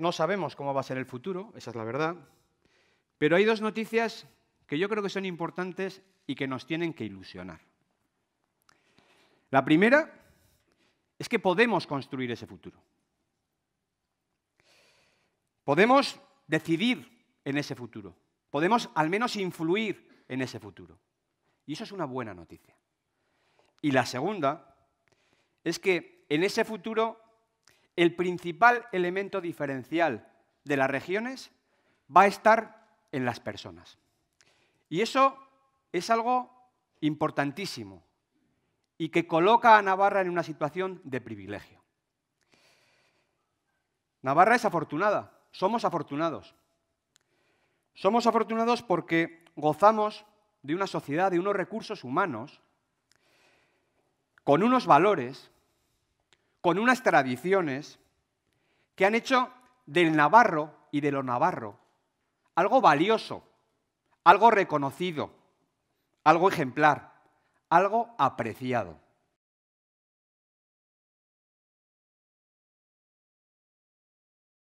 No sabemos cómo va a ser el futuro, esa es la verdad, pero hay dos noticias que yo creo que son importantes y que nos tienen que ilusionar. La primera es que podemos construir ese futuro. Podemos decidir en ese futuro. Podemos al menos influir en ese futuro. Y eso es una buena noticia. Y la segunda es que en ese futuro el principal elemento diferencial de las regiones va a estar en las personas. Y eso es algo importantísimo y que coloca a Navarra en una situación de privilegio. Navarra es afortunada, somos afortunados. Somos afortunados porque gozamos de una sociedad, de unos recursos humanos, con unos valores con unas tradiciones que han hecho del navarro y de lo navarro algo valioso, algo reconocido, algo ejemplar, algo apreciado.